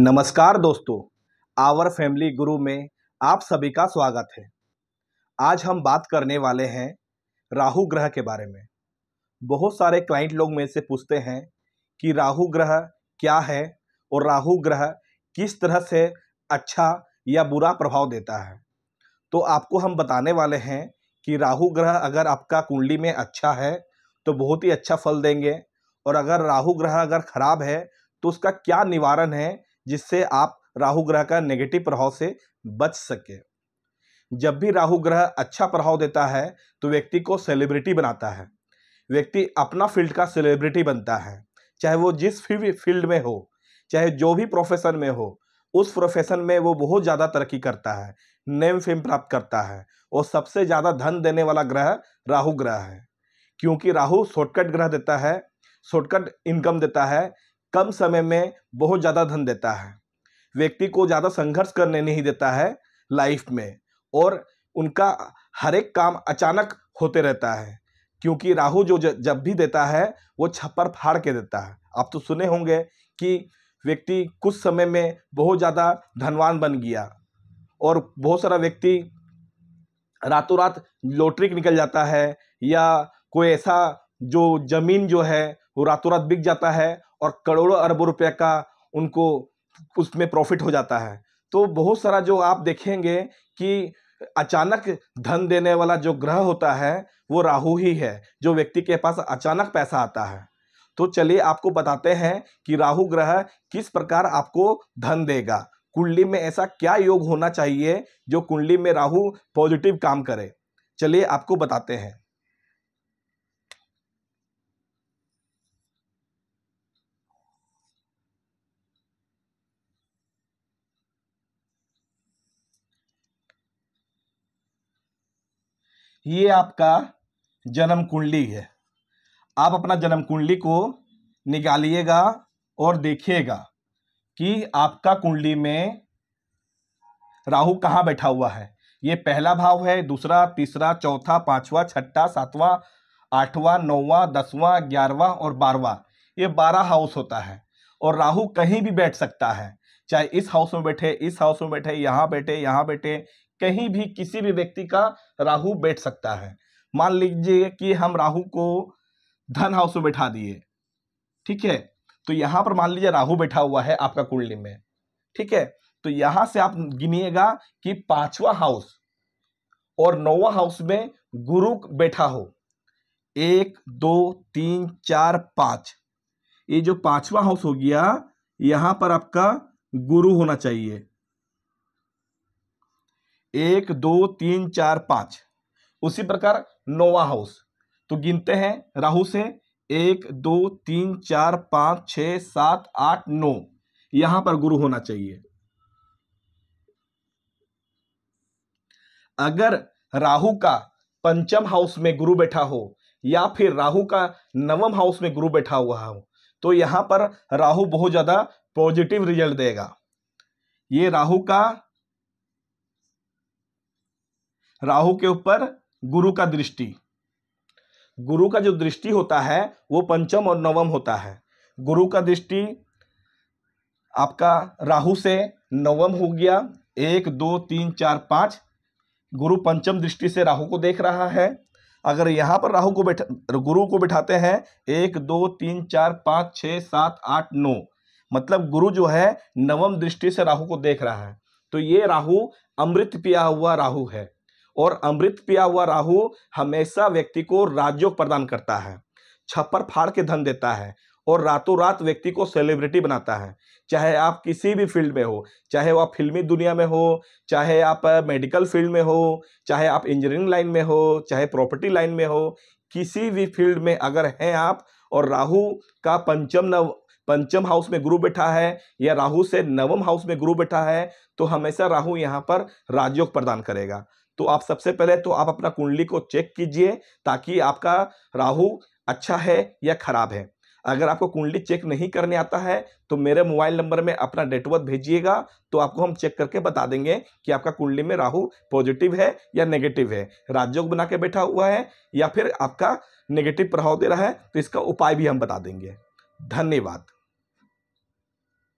नमस्कार दोस्तों our family गुरु में आप सभी का स्वागत है आज हम बात करने वाले हैं राहु ग्रह के बारे में बहुत सारे क्लाइंट लोग मेरे से पूछते हैं कि राहु ग्रह क्या है और राहु ग्रह किस तरह से अच्छा या बुरा प्रभाव देता है तो आपको हम बताने वाले हैं कि राहु ग्रह अगर आपका कुंडली में अच्छा है तो बहुत ही अच्छा फल देंगे और अगर राहु ग्रह अगर खराब है तो उसका क्या निवारण है जिससे आप राहु ग्रह का नेगेटिव प्रभाव से बच सके जब भी राहु ग्रह अच्छा प्रभाव देता है तो व्यक्ति को सेलिब्रिटी बनाता है व्यक्ति अपना फील्ड का सेलिब्रिटी बनता है चाहे वो जिस फील्ड में हो चाहे जो भी प्रोफेशन में हो उस प्रोफेशन में वो बहुत ज़्यादा तरक्की करता है नेम फेम प्राप्त करता है और सबसे ज़्यादा धन देने वाला ग्रह राहु ग्रह है क्योंकि राहु शॉर्टकट ग्रह देता है शॉर्टकट इनकम देता है कम समय में बहुत ज़्यादा धन देता है व्यक्ति को ज़्यादा संघर्ष करने नहीं देता है लाइफ में और उनका हर एक काम अचानक होते रहता है क्योंकि राहु जो जब भी देता है वो छप्पर फाड़ के देता है आप तो सुने होंगे कि व्यक्ति कुछ समय में बहुत ज़्यादा धनवान बन गया और बहुत सारा व्यक्ति रातों रात लॉटरी निकल जाता है या कोई ऐसा जो ज़मीन जो है वो रातों रात बिक जाता है और करोड़ों अरबों रुपये का उनको उसमें प्रॉफिट हो जाता है तो बहुत सारा जो आप देखेंगे कि अचानक धन देने वाला जो ग्रह होता है वो राहु ही है जो व्यक्ति के पास अचानक पैसा आता है तो चलिए आपको बताते हैं कि राहु ग्रह किस प्रकार आपको धन देगा कुंडली में ऐसा क्या योग होना चाहिए जो कुंडली में राहु पॉजिटिव काम करे चलिए आपको बताते हैं ये आपका जन्म कुंडली है आप अपना जन्म कुंडली को निकालिएगा और देखिएगा कि आपका कुंडली में राहु कहाँ बैठा हुआ है ये पहला भाव है दूसरा तीसरा चौथा पांचवा छठा सातवां आठवां नौवां दसवां ग्यारहवां और बारहवां ये बारह हाउस होता है और राहु कहीं भी बैठ सकता है चाहे इस हाउस में बैठे इस हाउस में बैठे यहाँ बैठे यहाँ बैठे कहीं भी किसी भी व्यक्ति का राहु बैठ सकता है मान लीजिए कि हम राहु को धन हाउस में बैठा दिए ठीक है तो यहाँ पर मान लीजिए राहु बैठा हुआ है आपका कुंडली में ठीक है तो यहाँ से आप गिनिएगा कि पांचवा हाउस और नौवा हाउस में गुरु बैठा हो एक दो तीन चार पाँच ये जो पांचवा हाउस हो गया यहाँ पर आपका गुरु होना चाहिए एक दो तीन चार पाँच उसी प्रकार नोवा हाउस तो गिनते हैं राहु से एक दो तीन चार पाँच छ सात आठ नौ यहां पर गुरु होना चाहिए अगर राहु का पंचम हाउस में गुरु बैठा हो या फिर राहु का नवम हाउस में गुरु बैठा हुआ हो तो यहां पर राहु बहुत ज्यादा पॉजिटिव रिजल्ट देगा ये राहु का राहु के ऊपर गुरु का दृष्टि गुरु का जो दृष्टि होता है वो पंचम और नवम होता है गुरु का दृष्टि आपका राहु से नवम हो गया एक दो तीन चार पाँच गुरु पंचम दृष्टि से राहु को देख रहा है अगर यहाँ पर राहु को बैठा गुरु को बिठाते हैं एक दो तीन चार पाँच छः सात आठ नौ मतलब गुरु जो है नवम दृष्टि से राहु को देख रहा है तो ये राहु अमृत पिया हुआ राहु है और अमृत पिया हुआ राहु हमेशा व्यक्ति को राजयोग प्रदान करता है छप्पर फाड़ के धन देता है और रातों रात व्यक्ति को सेलिब्रिटी बनाता है चाहे आप किसी भी फील्ड में हो चाहे वह फिल्मी दुनिया में हो चाहे आप मेडिकल फील्ड में हो चाहे आप इंजीनियरिंग लाइन में हो चाहे प्रॉपर्टी लाइन में हो किसी भी फील्ड में अगर हैं आप और राहु का पंचम नव पंचम हाउस में गुरु बैठा है या राहु से नवम हाउस में गुरु बैठा है तो हमेशा राहु यहाँ पर राजयोग प्रदान करेगा तो आप सबसे पहले तो आप अपना कुंडली को चेक कीजिए ताकि आपका राहु अच्छा है या खराब है अगर आपको कुंडली चेक नहीं करने आता है तो मेरे मोबाइल नंबर में अपना डेटवर्थ भेजिएगा तो आपको हम चेक करके बता देंगे कि आपका कुंडली में राहु पॉजिटिव है या नेगेटिव है राजयोग बना के बैठा हुआ है या फिर आपका नेगेटिव प्रभाव दे रहा है तो इसका उपाय भी हम बता देंगे धन्यवाद